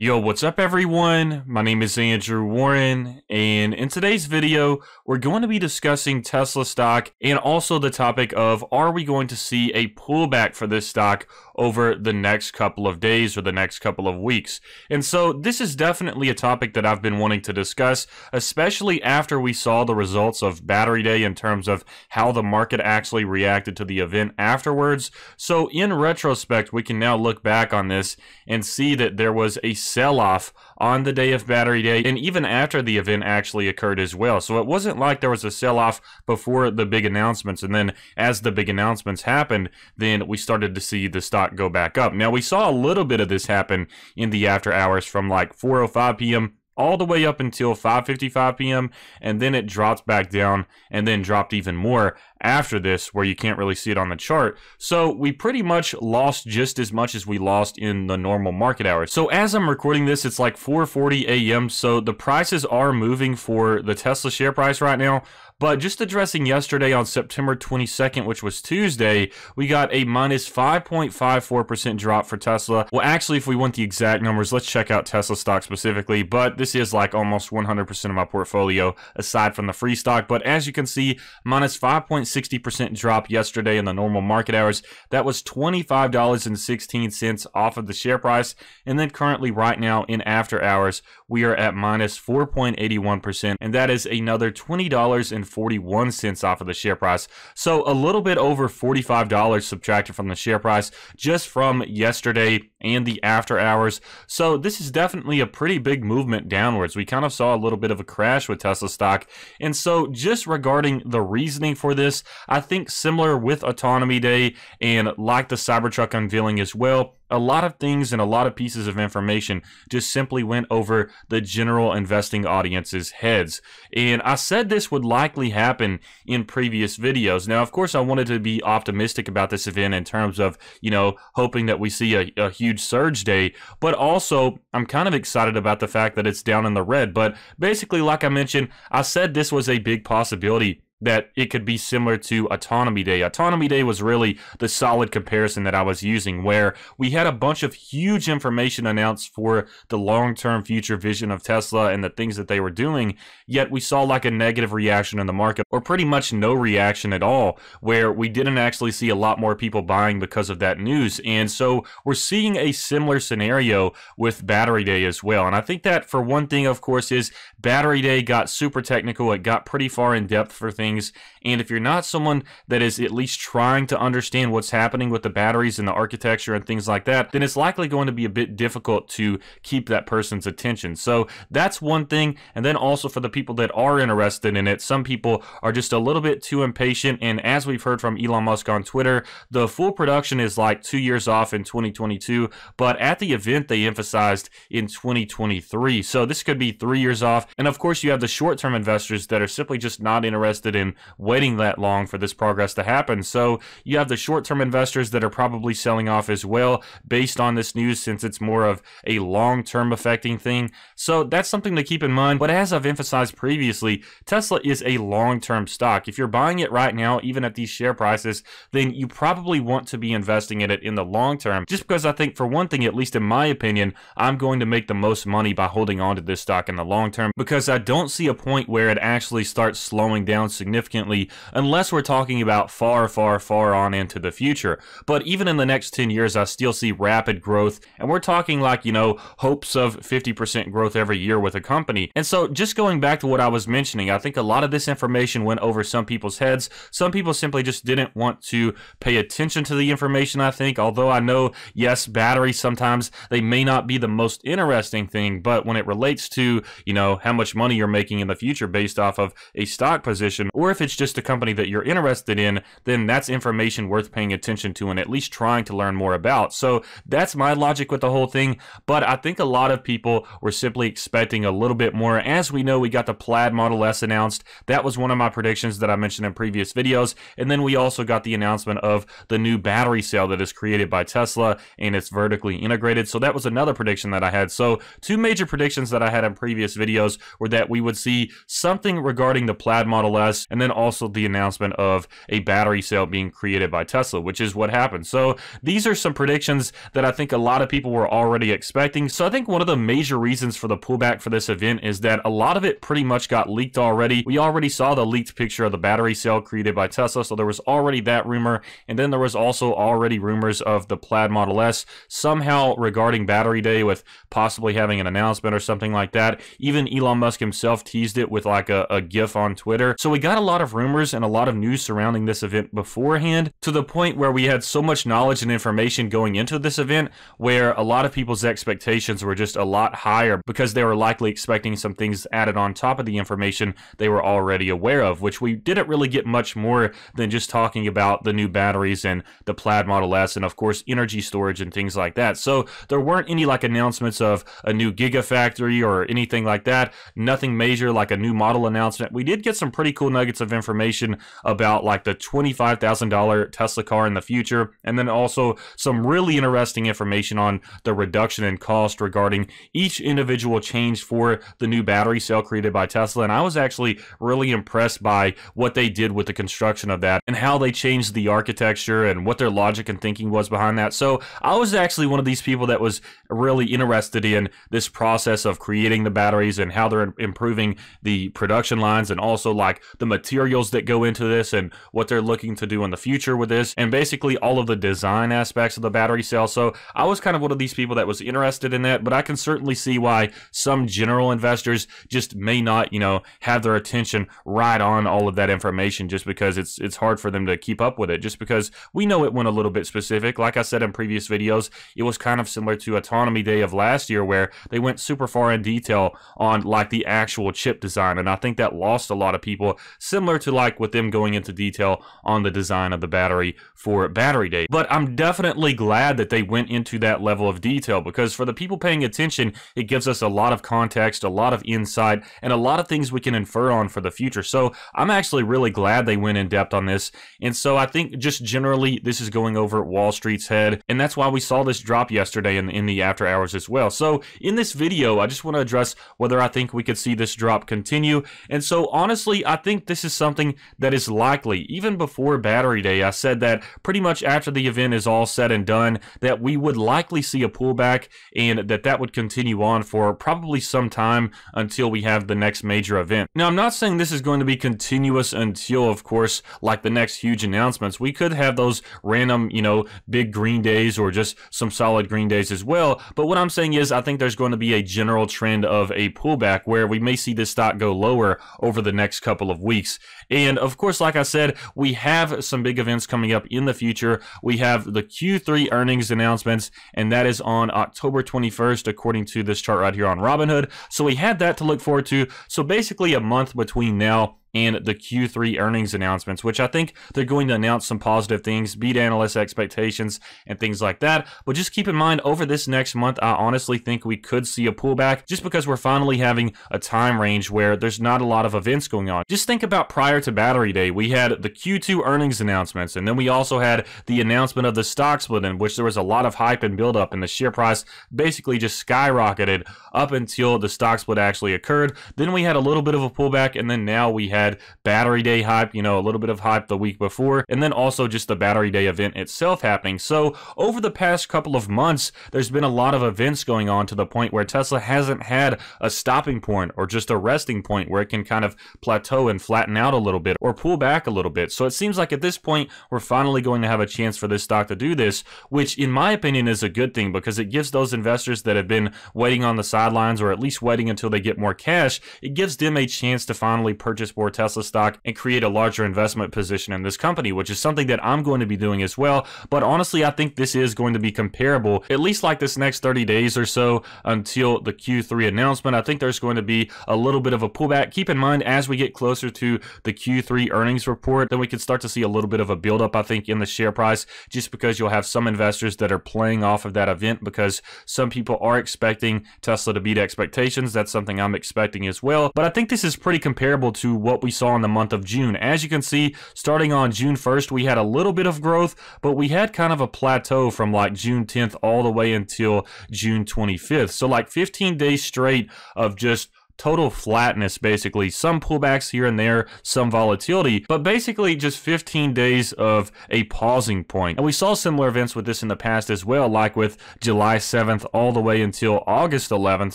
Yo, what's up everyone? My name is Andrew Warren, and in today's video, we're going to be discussing Tesla stock and also the topic of are we going to see a pullback for this stock over the next couple of days or the next couple of weeks. And so this is definitely a topic that I've been wanting to discuss, especially after we saw the results of Battery Day in terms of how the market actually reacted to the event afterwards. So in retrospect, we can now look back on this and see that there was a sell-off on the day of Battery Day and even after the event actually occurred as well. So it wasn't like there was a sell off before the big announcements. And then as the big announcements happened, then we started to see the stock stock go back up. Now, we saw a little bit of this happen in the after hours from like 4.05 p.m. all the way up until 5.55 p.m. And then it drops back down and then dropped even more after this where you can't really see it on the chart. So we pretty much lost just as much as we lost in the normal market hours. So as I'm recording this, it's like 4.40 a.m. So the prices are moving for the Tesla share price right now but just addressing yesterday on September 22nd, which was Tuesday, we got a minus 5.54% drop for Tesla. Well, actually, if we want the exact numbers, let's check out Tesla stock specifically. But this is like almost 100% of my portfolio aside from the free stock. But as you can see, minus 5.60% drop yesterday in the normal market hours. That was $25.16 off of the share price. And then currently, right now in after hours, we are at minus 4.81%. And that is another 20 dollars and. $1.41 off of the share price. So a little bit over $45 subtracted from the share price just from yesterday and the after hours. So this is definitely a pretty big movement downwards. We kind of saw a little bit of a crash with Tesla stock. And so just regarding the reasoning for this, I think similar with Autonomy Day and like the Cybertruck unveiling as well, a lot of things and a lot of pieces of information just simply went over the general investing audience's heads. And I said this would likely happen in previous videos. Now, of course, I wanted to be optimistic about this event in terms of, you know, hoping that we see a, a huge surge day, but also I'm kind of excited about the fact that it's down in the red. But basically, like I mentioned, I said this was a big possibility that it could be similar to Autonomy Day. Autonomy Day was really the solid comparison that I was using, where we had a bunch of huge information announced for the long term future vision of Tesla and the things that they were doing, yet we saw like a negative reaction in the market, or pretty much no reaction at all, where we didn't actually see a lot more people buying because of that news. And so we're seeing a similar scenario with Battery Day as well. And I think that, for one thing, of course, is Battery Day got super technical, it got pretty far in depth for things things. And if you're not someone that is at least trying to understand what's happening with the batteries and the architecture and things like that, then it's likely going to be a bit difficult to keep that person's attention. So that's one thing. And then also for the people that are interested in it, some people are just a little bit too impatient. And as we've heard from Elon Musk on Twitter, the full production is like two years off in 2022, but at the event they emphasized in 2023. So this could be three years off. And of course, you have the short term investors that are simply just not interested been waiting that long for this progress to happen. So you have the short term investors that are probably selling off as well based on this news since it's more of a long term affecting thing. So that's something to keep in mind. But as I've emphasized previously, Tesla is a long term stock. If you're buying it right now, even at these share prices, then you probably want to be investing in it in the long term. Just because I think, for one thing, at least in my opinion, I'm going to make the most money by holding on to this stock in the long term because I don't see a point where it actually starts slowing down significantly significantly unless we're talking about far, far, far on into the future. But even in the next 10 years, I still see rapid growth. And we're talking like, you know, hopes of 50% growth every year with a company. And so just going back to what I was mentioning, I think a lot of this information went over some people's heads. Some people simply just didn't want to pay attention to the information, I think. Although I know, yes, batteries sometimes they may not be the most interesting thing, but when it relates to, you know, how much money you're making in the future based off of a stock position or if it's just a company that you're interested in, then that's information worth paying attention to and at least trying to learn more about. So that's my logic with the whole thing. But I think a lot of people were simply expecting a little bit more. As we know, we got the Plaid Model S announced. That was one of my predictions that I mentioned in previous videos. And then we also got the announcement of the new battery cell that is created by Tesla and it's vertically integrated. So that was another prediction that I had. So two major predictions that I had in previous videos were that we would see something regarding the Plaid Model S and then also the announcement of a battery cell being created by Tesla, which is what happened. So these are some predictions that I think a lot of people were already expecting. So I think one of the major reasons for the pullback for this event is that a lot of it pretty much got leaked already. We already saw the leaked picture of the battery cell created by Tesla, so there was already that rumor, and then there was also already rumors of the Plaid Model S somehow regarding battery day with possibly having an announcement or something like that. Even Elon Musk himself teased it with like a, a GIF on Twitter. So we got a lot of rumors and a lot of news surrounding this event beforehand to the point where we had so much knowledge and information going into this event where a lot of people's expectations were just a lot higher because they were likely expecting some things added on top of the information they were already aware of, which we didn't really get much more than just talking about the new batteries and the Plaid Model S and, of course, energy storage and things like that. So there weren't any like announcements of a new Gigafactory or anything like that, nothing major like a new model announcement. We did get some pretty cool nuggets nuggets of information about like the $25,000 Tesla car in the future, and then also some really interesting information on the reduction in cost regarding each individual change for the new battery cell created by Tesla. And I was actually really impressed by what they did with the construction of that and how they changed the architecture and what their logic and thinking was behind that. So I was actually one of these people that was really interested in this process of creating the batteries and how they're improving the production lines and also like the materials that go into this and what they're looking to do in the future with this, and basically all of the design aspects of the battery cell. So I was kind of one of these people that was interested in that, but I can certainly see why some general investors just may not, you know, have their attention right on all of that information just because it's it's hard for them to keep up with it. Just because we know it went a little bit specific. Like I said in previous videos, it was kind of similar to Autonomy Day of last year where they went super far in detail on like the actual chip design. And I think that lost a lot of people similar to like with them going into detail on the design of the battery for Battery Day. But I'm definitely glad that they went into that level of detail because for the people paying attention, it gives us a lot of context, a lot of insight, and a lot of things we can infer on for the future. So I'm actually really glad they went in depth on this. And so I think just generally this is going over Wall Street's head. And that's why we saw this drop yesterday in, in the after hours as well. So in this video, I just want to address whether I think we could see this drop continue. And so honestly, I think this is something that is likely. Even before Battery Day, I said that pretty much after the event is all said and done, that we would likely see a pullback and that that would continue on for probably some time until we have the next major event. Now, I'm not saying this is going to be continuous until, of course, like the next huge announcements. We could have those random, you know, big green days or just some solid green days as well. But what I'm saying is I think there's going to be a general trend of a pullback where we may see this stock go lower over the next couple of weeks weeks. And of course, like I said, we have some big events coming up in the future. We have the Q3 earnings announcements, and that is on October 21st, according to this chart right here on Robinhood. So we had that to look forward to. So basically, a month between now and the Q3 earnings announcements, which I think they're going to announce some positive things, beat analyst expectations, and things like that. But just keep in mind, over this next month, I honestly think we could see a pullback just because we're finally having a time range where there's not a lot of events going on. Just think about prior to Battery Day, we had the Q2 earnings announcements, and then we also had the announcement of the stock split, in which there was a lot of hype and buildup, and the share price basically just skyrocketed up until the stock split actually occurred. Then we had a little bit of a pullback, and then now we have had Battery Day hype, you know, a little bit of hype the week before, and then also just the Battery Day event itself happening. So over the past couple of months, there's been a lot of events going on to the point where Tesla hasn't had a stopping point or just a resting point where it can kind of plateau and flatten out a little bit or pull back a little bit. So it seems like at this point, we're finally going to have a chance for this stock to do this, which in my opinion is a good thing because it gives those investors that have been waiting on the sidelines or at least waiting until they get more cash, it gives them a chance to finally purchase more more Tesla stock and create a larger investment position in this company, which is something that I'm going to be doing as well. But honestly, I think this is going to be comparable, at least like this next 30 days or so until the Q3 announcement. I think there's going to be a little bit of a pullback. Keep in mind, as we get closer to the Q3 earnings report, then we can start to see a little bit of a buildup, I think, in the share price, just because you'll have some investors that are playing off of that event because some people are expecting Tesla to beat expectations. That's something I'm expecting as well. But I think this is pretty comparable to what what we saw in the month of June. As you can see, starting on June 1st, we had a little bit of growth, but we had kind of a plateau from like June 10th all the way until June 25th. So like 15 days straight of just total flatness, basically. Some pullbacks here and there, some volatility, but basically just 15 days of a pausing point. And we saw similar events with this in the past as well, like with July 7th all the way until August 11th.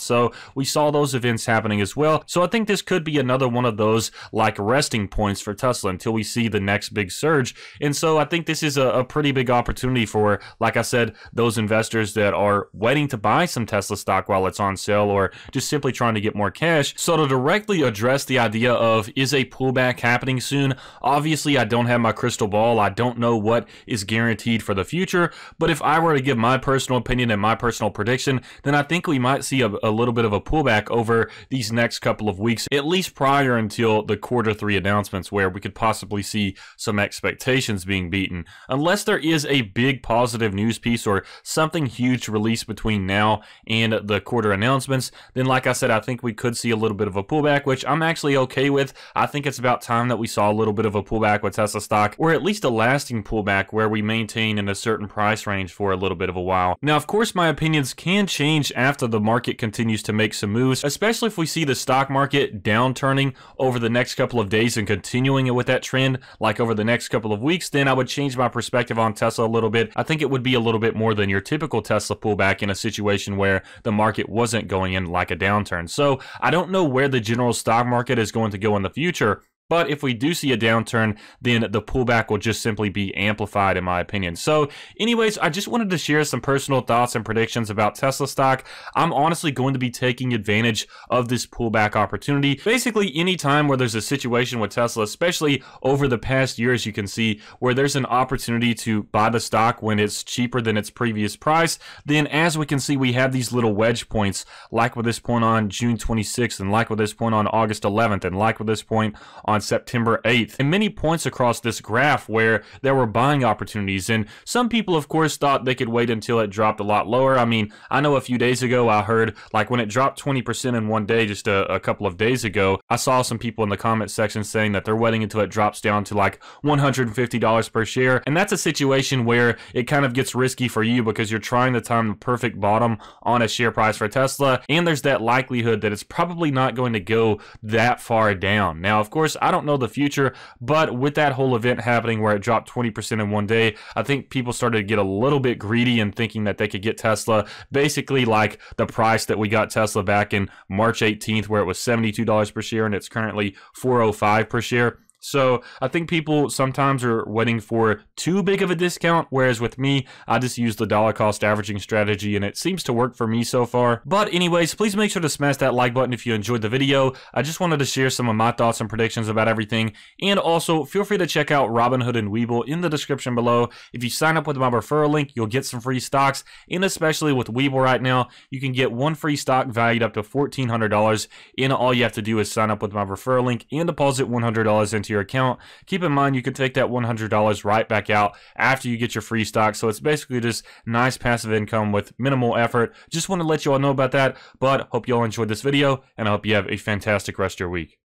So we saw those events happening as well. So I think this could be another one of those like resting points for Tesla until we see the next big surge. And so I think this is a, a pretty big opportunity for, like I said, those investors that are waiting to buy some Tesla stock while it's on sale or just simply trying to get more cash cash. So to directly address the idea of is a pullback happening soon, obviously I don't have my crystal ball. I don't know what is guaranteed for the future. But if I were to give my personal opinion and my personal prediction, then I think we might see a, a little bit of a pullback over these next couple of weeks, at least prior until the quarter three announcements where we could possibly see some expectations being beaten. Unless there is a big positive news piece or something huge released between now and the quarter announcements, then like I said, I think we could see see a little bit of a pullback, which I'm actually okay with. I think it's about time that we saw a little bit of a pullback with Tesla stock, or at least a lasting pullback where we maintain in a certain price range for a little bit of a while. Now, of course, my opinions can change after the market continues to make some moves, especially if we see the stock market downturning over the next couple of days and continuing with that trend, like over the next couple of weeks, then I would change my perspective on Tesla a little bit. I think it would be a little bit more than your typical Tesla pullback in a situation where the market wasn't going in like a downturn. So I don't know where the general stock market is going to go in the future, but if we do see a downturn, then the pullback will just simply be amplified, in my opinion. So, anyways, I just wanted to share some personal thoughts and predictions about Tesla stock. I'm honestly going to be taking advantage of this pullback opportunity. Basically, any time where there's a situation with Tesla, especially over the past year, as you can see, where there's an opportunity to buy the stock when it's cheaper than its previous price, then as we can see, we have these little wedge points, like with this point on June 26th, and like with this point on August 11th, and like with this point on September 8th. And many points across this graph where there were buying opportunities. And some people, of course, thought they could wait until it dropped a lot lower. I mean, I know a few days ago I heard like when it dropped 20% in one day just a, a couple of days ago, I saw some people in the comment section saying that they're waiting until it drops down to like $150 per share. And that's a situation where it kind of gets risky for you because you're trying to time the perfect bottom on a share price for Tesla. And there's that likelihood that it's probably not going to go that far down. Now, of course, I don't know the future, but with that whole event happening where it dropped 20% in one day, I think people started to get a little bit greedy and thinking that they could get Tesla basically like the price that we got Tesla back in March 18th, where it was $72 per share and it's currently 405 per share. So I think people sometimes are waiting for too big of a discount, whereas with me, I just use the dollar cost averaging strategy and it seems to work for me so far. But anyways, please make sure to smash that like button if you enjoyed the video. I just wanted to share some of my thoughts and predictions about everything. And also feel free to check out Robinhood and Weeble in the description below. If you sign up with my referral link, you'll get some free stocks. And especially with Weeble right now, you can get one free stock valued up to $1,400. And all you have to do is sign up with my referral link and deposit $100 into your your account. Keep in mind, you can take that $100 right back out after you get your free stock. So it's basically just nice passive income with minimal effort. Just want to let you all know about that, but hope you all enjoyed this video and I hope you have a fantastic rest of your week.